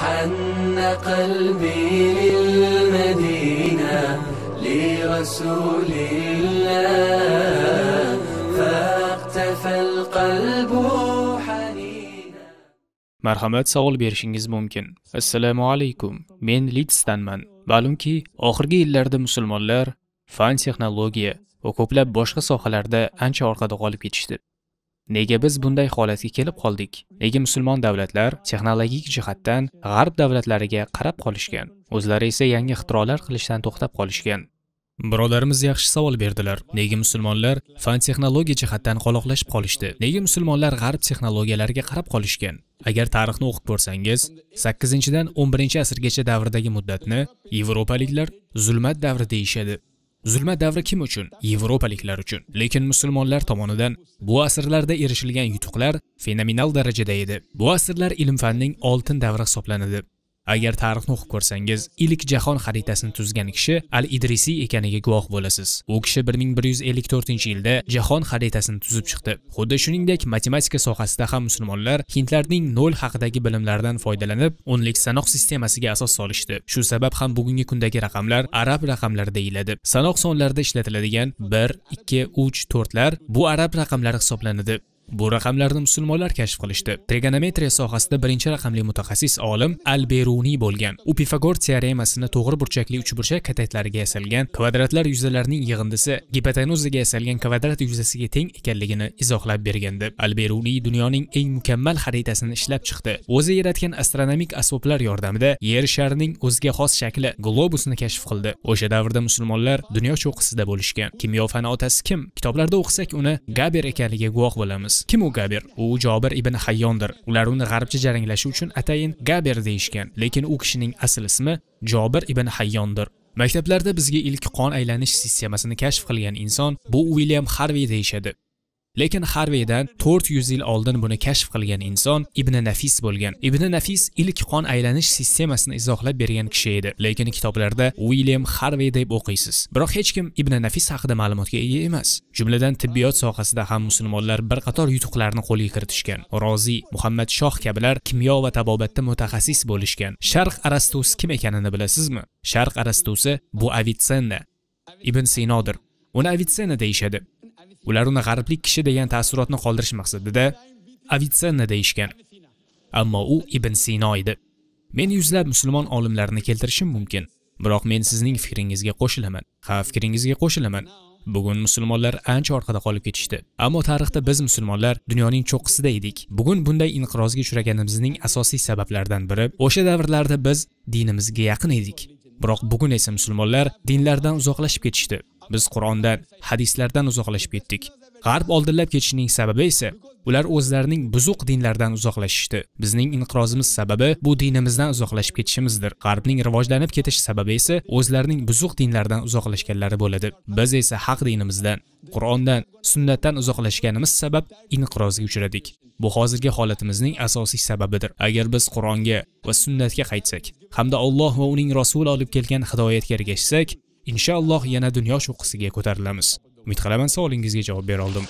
حن قلبي للمدينة لرسول الله فاقتفى القلب marhamat savol berishingiz mumkin assalomu alaykum men litsdanman ma'lumki oxirgi yillarda musulmonlar fan texnologiya va ko'plab boshqa sohalarda ancha orqada qolib ketishdi Nega biz bunday holatga kelib qoldik? Nega musulmon davlatlar texnologik jihatdan g'arb davlatlariga qarab qolishgan, o'zlari esa yangi ixtirolar qilishdan to'xtab qolishgan? Birodarimiz yaxshi savol berdilar. Nega musulmonlar fan texnologiya jihatdan qoloqlashib qolishdi? Nega musulmonlar g'arb texnologiyalariga qarab qolishgan? Agar tarixni o'qib ko'rsangiz, 8-dan 11-asrgacha davridagi muddatni yevropaliklar zulmat davri deyshadi. Zulma davri kim uchun? Yevropaliklar uchun. Lekin musulmonlar tomonidan bu asrlarda erishilgan yutuqlar fenomenal darajada edi. Bu asrlar ilm-fanning oltin davri hisoblanadi. agar tarixni o'qib ko'rsangiz ilk jahon xaritasini tuzgan kishi al idrisiy ekaniga guvoh bo'lasiz u kishi 1154 yilda jahon xaritasini tuzib chiqdi xuddi shuningdek matematika sohasida ham musulmonlar hindlarning nol haqidagi bilimlardan foydalanib o'nlik sanoq sistemasiga asos solishdi shu sabab ham bugungi kundagi raqamlar arab raqamlari deyiladi sanoq sonlarida ishlatiladigan 1, 2, 3, 4 lar bu arab raqamlari hisoblanadi Bu raqamlarni musulmonlar kashf qilishdi. Trigonometriya sohasida birinchi raqamli mutaxassis olim Al-Beruniy bo'lgan. U Pifagor teoremasini to'g'ri burchakli uchburchak katetlariga yasalgan kvadratlar yuzalarining yig'indisi gipotenuzaga yasalgan kvadrat yuzasiga teng ekanligini izohlab bergandi. Al-Beruniy dunyoning eng mukammal xaritasini ishlab chiqdi. O'zi yaratgan astronomik asboblar yordamida Yer sharining o'ziga xos shakli globusni kashf qildi. O'sha davrda musulmonlar dunyo cho'qqisida bo'lishgan. Kimyo fani otasi kim? Kitoblarda o'qisak uni Gaber ekanligiga guvoh bo'lamiz. bilamiz kim u gaber u jobir ibn hayyondir ular uni g'arbcha jaranglashi uchun atayin gaber deyishgan lekin u kishining asl ismi jobir ibn hayyondir maktablarda bizga ilk qon aylanish sistemasini kashf qilgan inson bu uilyam harvi deyishadi lekin harveydan 400 yil oldin buni kashf qilgan inson ibn nafis bo'lgan ibn nafis ilk qon aylanish sistemasini izohlab bergan kishi edi lekin kitoblarda William harvey deb o'qiysiz biroq hech kim ibn nafis haqida ma'lumotga ega emas jumladan tibbiyot sohasida ham musulmonlar bir qator yutuqlarni qo'lga kiritishgan roziy muhammad shoh kabilar kimyo va tabobatda mutaxassis bo'lishgan sharq arastusi kim ekanini bilasizmi sharq arastusi bu avitsenna ibn sinodir uni avitsenna deyishadi ular uni g'arblik kishi degan taassurotni qoldirish maqsadida avitsenna deyishgan ammo u ibn sino edi men yuzlab musulmon olimlarni keltirishim mumkin biroq men sizning fikringizga qo'shilaman ha fikringizga qo'shilaman bugun musulmonlar ancha orqada qolib ketishdi ammo tarixda biz musulmonlar dunyoning cho'qqisida edik bugun bunday inqirozga uchraganimizning asosiy sabablaridan biri o'sha davrlarda biz dinimizga yaqin edik biroq bugun esa musulmonlar dinlardan uzoqlashib ketishdi biz Qur'ondan, hadislardan uzoqlashib ketdik. G'arb oldinlab ketishining sababi esa ular o'zlarining buzuq dinlardan uzoqlashishdi. Bizning inqirozimiz sababi bu dinimizdan uzoqlashib ketishimizdir. G'arbning rivojlanib ketish sababi esa o'zlarining buzuq dinlardan uzoqlashganlari bo'ladi. Biz esa haq dinimizdan, Qur'ondan, sunnatdan uzoqlashganimiz sabab inqirozga uchradik. Bu hozirgi holatimizning asosiy sababidir. Agar biz Qur'onga va sunnatga qaytsak hamda Alloh va uning rasuli olib kelgan hidoyatga ergashsak, inshaalloh yana dunyo cho'qqisiga ko'tarilamiz umid qilaman savolingizga javob bera oldim